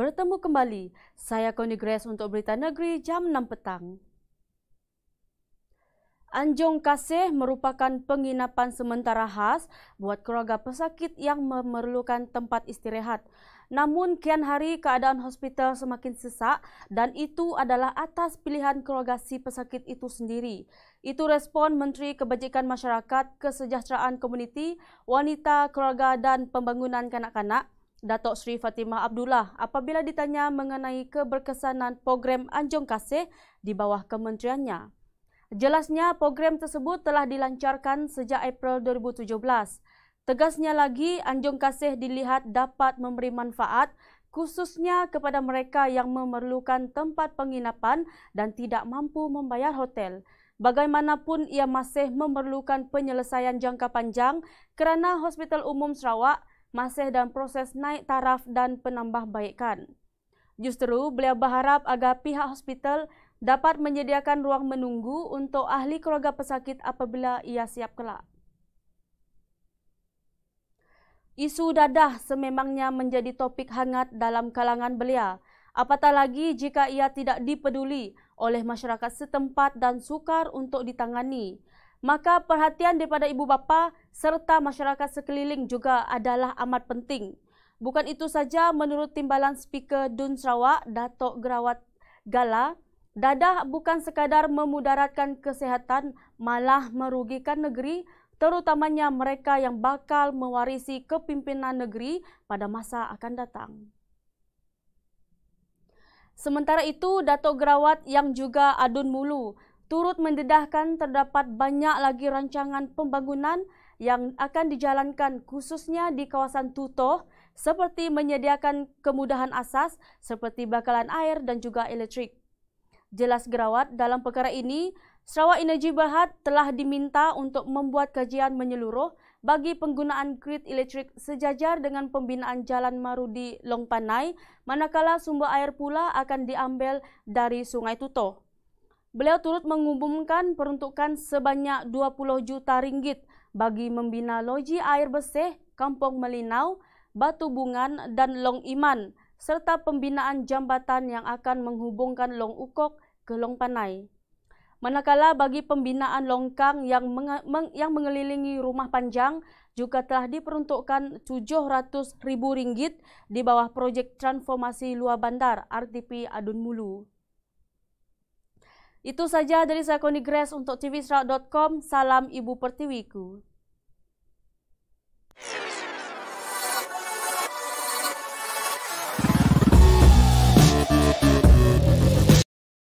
bertemu kembali. Saya Connie Grace untuk Berita Negeri jam 6 petang. Anjong Kasih merupakan penginapan sementara khas buat keluarga pesakit yang memerlukan tempat istirahat. Namun kian hari keadaan hospital semakin sesak dan itu adalah atas pilihan keluarga si pesakit itu sendiri. Itu respon Menteri Kebajikan Masyarakat, Kesejahteraan Komuniti, Wanita, Keluarga dan Pembangunan Kanak-kanak, Datuk Sri Fatimah Abdullah apabila ditanya mengenai keberkesanan program Anjung Kasih di bawah kementeriannya. Jelasnya program tersebut telah dilancarkan sejak April 2017. Tegasnya lagi Anjung Kasih dilihat dapat memberi manfaat khususnya kepada mereka yang memerlukan tempat penginapan dan tidak mampu membayar hotel. Bagaimanapun ia masih memerlukan penyelesaian jangka panjang kerana Hospital Umum Sarawak masih dalam proses naik taraf dan penambahbaikan. Justeru, beliau berharap agar pihak hospital dapat menyediakan ruang menunggu untuk ahli keluarga pesakit apabila ia siap kelak. Isu dadah sememangnya menjadi topik hangat dalam kalangan belia. Apatah lagi jika ia tidak dipeduli oleh masyarakat setempat dan sukar untuk ditangani maka perhatian daripada ibu bapa serta masyarakat sekeliling juga adalah amat penting. Bukan itu saja menurut timbalan speaker Dun Sarawak, Datuk Gerawat Gala, dadah bukan sekadar memudaratkan kesehatan, malah merugikan negeri terutamanya mereka yang bakal mewarisi kepimpinan negeri pada masa akan datang. Sementara itu, Datuk Gerawat yang juga adun mulu turut mendedahkan terdapat banyak lagi rancangan pembangunan yang akan dijalankan khususnya di kawasan Tutoh seperti menyediakan kemudahan asas seperti bakalan air dan juga elektrik. Jelas Gerawat dalam perkara ini, Sarawak Energy Berhad telah diminta untuk membuat kajian menyeluruh bagi penggunaan grid elektrik sejajar dengan pembinaan jalan Marudi Longpanai, manakala sumber air pula akan diambil dari Sungai Tutoh beliau turut mengumumkan peruntukan sebanyak 20 juta ringgit bagi membina loji air bersih Kampung Melinau, Batu Bungan dan Long Iman serta pembinaan jambatan yang akan menghubungkan Long Ukok ke Long Panai. Manakala bagi pembinaan longkang yang menge- meng- yang mengelilingi rumah panjang juga telah diperuntukkan RM700,000 di bawah projek transformasi luar bandar RTP Adun Mulu. Itu saja dari saya Koni Grace untuk tvserak.com. Salam Ibu Pertiwiku. Yeah.